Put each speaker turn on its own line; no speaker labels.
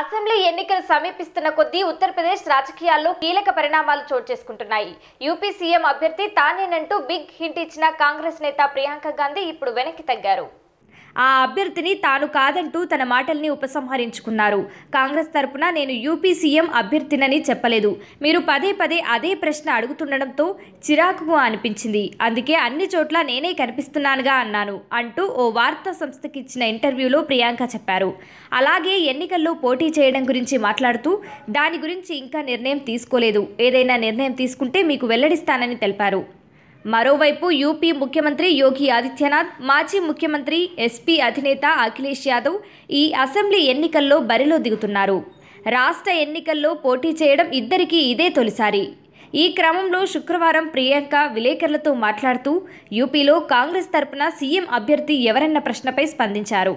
assembly ఎన్నికలు సమీపిస్తున్న కొద్దీ ఉత్తరప్రదేశ్ రాజకీయాల్లో కీలక పరిణామాలు చోటు చేసుకుంటున్నాయి యూపీ సీఎం అభ్యర్థి తానేనంటూ బిగ్ హింట్ ఇచ్చిన కాంగ్రెస్ నేత ప్రియాంక గాంధీ ఇప్పుడు వెనక్కి తగ్గారు ఆ అభ్యర్థిని తాను కాదంటూ తన మాటల్ని ఉపసంహరించుకున్నారు కాంగ్రెస్ తరపున నేను యూపీ సీఎం అభ్యర్థినని చెప్పలేదు మీరు పదే పదే అదే ప్రశ్న అడుగుతుండడంతో చిరాకుగా అనిపించింది అందుకే అన్ని చోట్ల నేనే కనిపిస్తున్నానుగా అన్నాను అంటూ ఓ వార్తా సంస్థకి ఇచ్చిన ఇంటర్వ్యూలో ప్రియాంక చెప్పారు అలాగే ఎన్నికల్లో పోటీ చేయడం గురించి మాట్లాడుతూ దాని గురించి ఇంకా నిర్ణయం తీసుకోలేదు ఏదైనా నిర్ణయం తీసుకుంటే మీకు వెల్లడిస్తానని తెలిపారు మరోవైపు యూపీ ముఖ్యమంత్రి యోగి ఆదిత్యనాథ్ మాజీ ముఖ్యమంత్రి ఎస్పీ అధినేత అఖిలేష్ యాదవ్ ఈ అసెంబ్లీ ఎన్నికల్లో బరిలో దిగుతున్నారు రాష్ట్ర ఎన్నికల్లో పోటీ చేయడం ఇద్దరికీ ఇదే తొలిసారి ఈ క్రమంలో శుక్రవారం ప్రియాంక విలేకరులతో మాట్లాడుతూ యూపీలో కాంగ్రెస్ తరపున సీఎం అభ్యర్థి ఎవరన్న ప్రశ్నపై స్పందించారు